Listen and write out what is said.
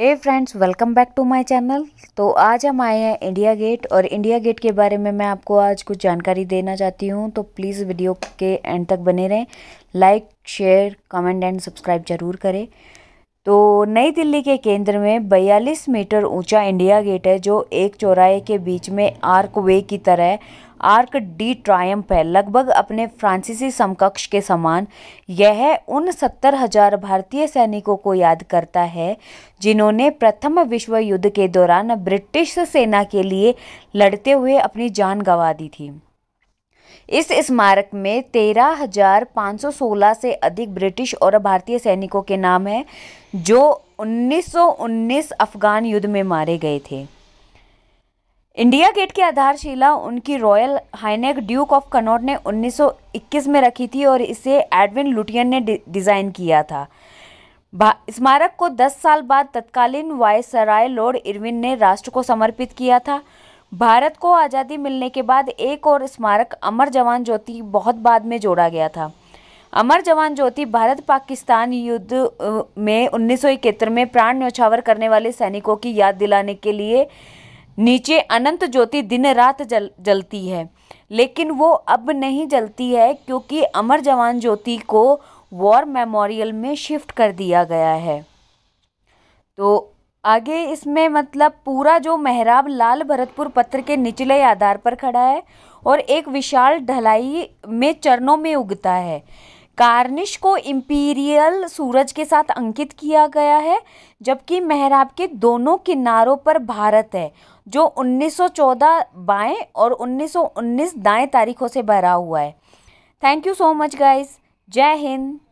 hey friends welcome back to my channel तो आज हम आए हैं इंडिया गेट और इंडिया गेट के बारे में मैं आपको आज कुछ जानकारी देना चाहती हूँ तो प्लीज़ वीडियो के एंड तक बने रहें like share comment and subscribe जरूर करें तो नई दिल्ली के केंद्र में 42 मीटर ऊंचा इंडिया गेट है जो एक चौराहे के बीच में आर्क वे की तरह है आर्क डी ट्रायम्प है लगभग अपने फ्रांसीसी समकक्ष के समान यह उन सत्तर हजार भारतीय सैनिकों को याद करता है जिन्होंने प्रथम विश्व युद्ध के दौरान ब्रिटिश सेना के लिए लड़ते हुए अपनी जान गंवा दी थी इस स्मारक में तेरह हजार पाँच सौ सोलह से अधिक ब्रिटिश और भारतीय सैनिकों के नाम हैं जो 1919 अफगान युद्ध में मारे गए थे इंडिया गेट की आधारशिला उनकी royal highness duke of Connaught ने 1921 में रखी थी और इसे एडविन लुटियन ने डिज़ाइन किया था स्मारक को 10 साल बाद तत्कालीन वायसराय लॉर्ड इरविन ने राष्ट्र को समर्पित किया था भारत को आज़ादी मिलने के बाद एक और स्मारक अमर जवान ज्योति बहुत बाद में जोड़ा गया था अमर जवान ज्योति भारत पाकिस्तान युद्ध में उन्नीस में प्राण न्यौछावर करने वाले सैनिकों की याद दिलाने के लिए नीचे अनंत ज्योति दिन रात जल जलती है लेकिन वो अब नहीं जलती है क्योंकि अमर जवान ज्योति को वॉर मेमोरियल में शिफ्ट कर दिया गया है तो आगे इसमें मतलब पूरा जो मेहराब लाल भरतपुर पत्र के निचले आधार पर खड़ा है और एक विशाल ढलाई में चरणों में उगता है कार्निश को इम्पीरियल सूरज के साथ अंकित किया गया है जबकि मेहराब के दोनों किनारों पर भारत है जो 1914 बाएं और 1919 दाएं तारीखों से भरा हुआ है thank you so much guys जय हिंद